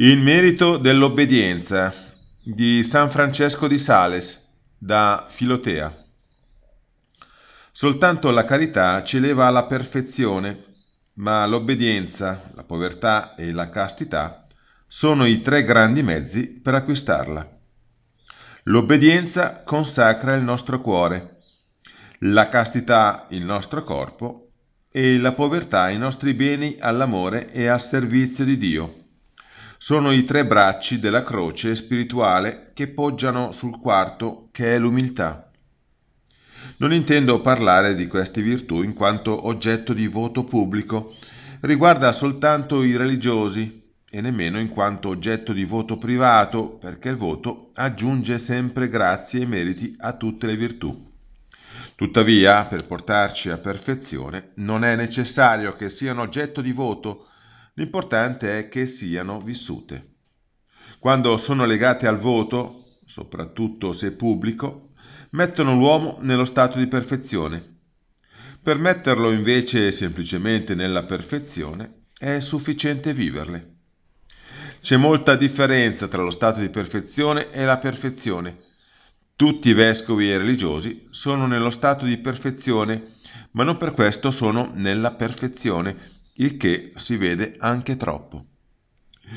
Il merito dell'obbedienza di San Francesco di Sales da Filotea. Soltanto la carità ci eleva alla perfezione, ma l'obbedienza, la povertà e la castità sono i tre grandi mezzi per acquistarla. L'obbedienza consacra il nostro cuore, la castità il nostro corpo e la povertà i nostri beni all'amore e al servizio di Dio sono i tre bracci della croce spirituale che poggiano sul quarto che è l'umiltà. Non intendo parlare di queste virtù in quanto oggetto di voto pubblico, riguarda soltanto i religiosi e nemmeno in quanto oggetto di voto privato, perché il voto aggiunge sempre grazie e meriti a tutte le virtù. Tuttavia, per portarci a perfezione, non è necessario che siano oggetto di voto, L'importante è che siano vissute. Quando sono legate al voto, soprattutto se pubblico, mettono l'uomo nello stato di perfezione. Per metterlo invece semplicemente nella perfezione è sufficiente viverle. C'è molta differenza tra lo stato di perfezione e la perfezione. Tutti i vescovi e religiosi sono nello stato di perfezione, ma non per questo sono nella perfezione, il che si vede anche troppo.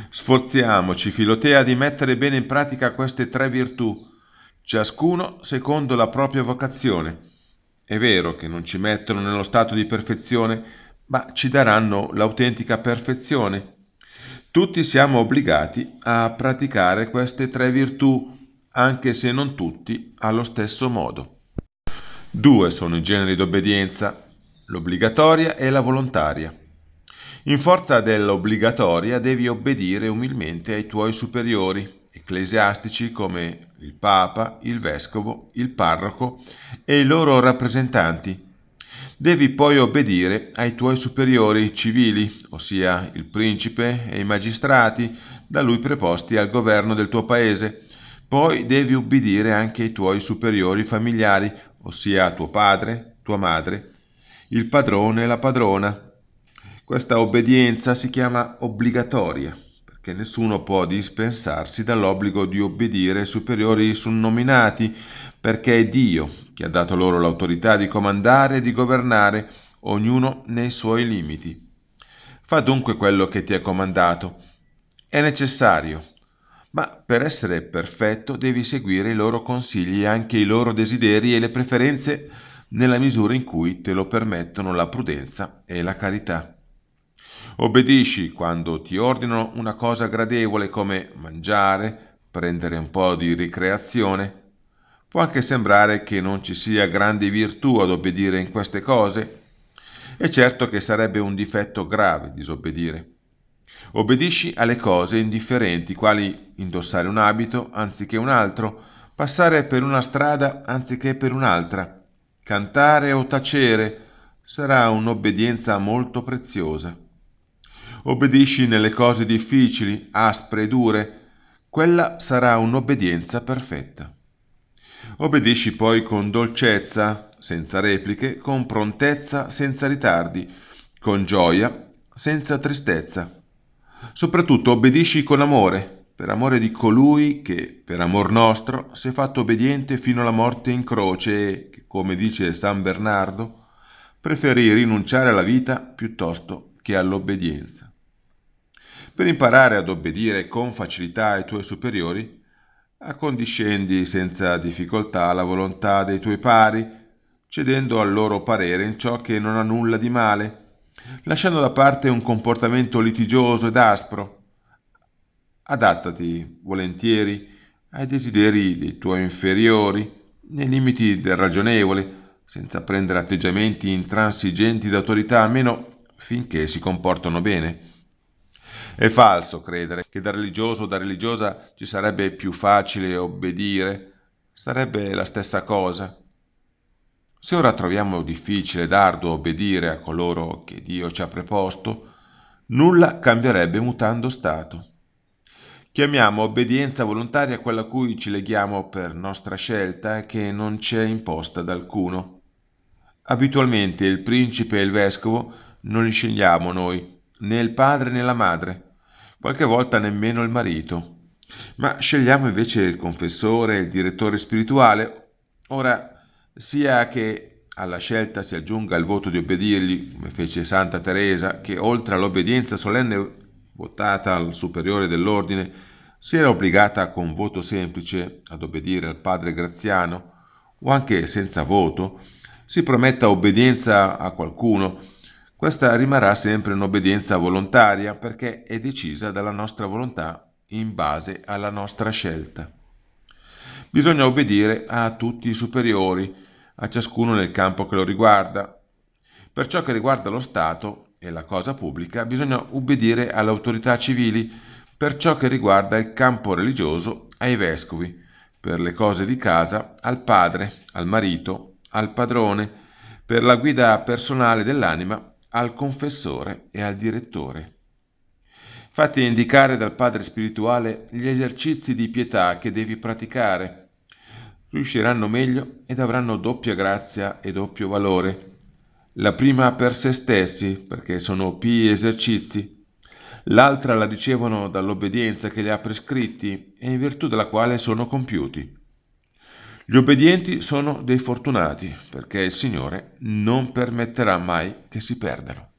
Sforziamoci, Filotea, di mettere bene in pratica queste tre virtù, ciascuno secondo la propria vocazione. È vero che non ci mettono nello stato di perfezione, ma ci daranno l'autentica perfezione. Tutti siamo obbligati a praticare queste tre virtù, anche se non tutti allo stesso modo. Due sono i generi d'obbedienza, l'obbligatoria e la volontaria. In forza dell'obbligatoria devi obbedire umilmente ai tuoi superiori, ecclesiastici come il Papa, il Vescovo, il Parroco e i loro rappresentanti. Devi poi obbedire ai tuoi superiori civili, ossia il principe e i magistrati, da lui preposti al governo del tuo paese. Poi devi obbedire anche ai tuoi superiori familiari, ossia tuo padre, tua madre, il padrone e la padrona, questa obbedienza si chiama obbligatoria, perché nessuno può dispensarsi dall'obbligo di obbedire ai superiori sunnominati, perché è Dio che ha dato loro l'autorità di comandare e di governare, ognuno nei suoi limiti. Fa dunque quello che ti è comandato. È necessario, ma per essere perfetto devi seguire i loro consigli e anche i loro desideri e le preferenze nella misura in cui te lo permettono la prudenza e la carità. Obbedisci quando ti ordinano una cosa gradevole come mangiare, prendere un po' di ricreazione. Può anche sembrare che non ci sia grande virtù ad obbedire in queste cose. È certo che sarebbe un difetto grave disobbedire. Obbedisci alle cose indifferenti, quali indossare un abito anziché un altro, passare per una strada anziché per un'altra, cantare o tacere, sarà un'obbedienza molto preziosa. Obbedisci nelle cose difficili, aspre e dure, quella sarà un'obbedienza perfetta. Obbedisci poi con dolcezza, senza repliche, con prontezza, senza ritardi, con gioia, senza tristezza. Soprattutto obbedisci con amore, per amore di colui che, per amor nostro, si è fatto obbediente fino alla morte in croce e, come dice San Bernardo, preferì rinunciare alla vita piuttosto che all'obbedienza. Per imparare ad obbedire con facilità ai tuoi superiori, accondiscendi senza difficoltà alla volontà dei tuoi pari, cedendo al loro parere in ciò che non ha nulla di male, lasciando da parte un comportamento litigioso ed aspro. Adattati volentieri ai desideri dei tuoi inferiori, nei limiti del ragionevole, senza prendere atteggiamenti intransigenti d'autorità, almeno finché si comportano bene? È falso credere che da religioso o da religiosa ci sarebbe più facile obbedire, sarebbe la stessa cosa. Se ora troviamo difficile ed arduo obbedire a coloro che Dio ci ha preposto, nulla cambierebbe mutando stato. Chiamiamo obbedienza volontaria quella a cui ci leghiamo per nostra scelta e che non ci è imposta da alcuno. Abitualmente il principe e il vescovo non li scegliamo noi, né il padre né la madre, qualche volta nemmeno il marito. Ma scegliamo invece il confessore, il direttore spirituale. Ora, sia che alla scelta si aggiunga il voto di obbedirgli, come fece Santa Teresa, che oltre all'obbedienza solenne votata al superiore dell'ordine, si era obbligata con voto semplice ad obbedire al padre Graziano, o anche senza voto, si prometta obbedienza a qualcuno, questa rimarrà sempre un'obbedienza volontaria perché è decisa dalla nostra volontà in base alla nostra scelta. Bisogna obbedire a tutti i superiori, a ciascuno nel campo che lo riguarda. Per ciò che riguarda lo Stato e la cosa pubblica, bisogna obbedire alle autorità civili, per ciò che riguarda il campo religioso ai vescovi, per le cose di casa al padre, al marito, al padrone, per la guida personale dell'anima al confessore e al direttore. Fatti indicare dal Padre Spirituale gli esercizi di pietà che devi praticare. Riusciranno meglio ed avranno doppia grazia e doppio valore. La prima per se stessi, perché sono pii esercizi. L'altra la ricevono dall'obbedienza che li ha prescritti e in virtù della quale sono compiuti. Gli obbedienti sono dei fortunati perché il Signore non permetterà mai che si perdano.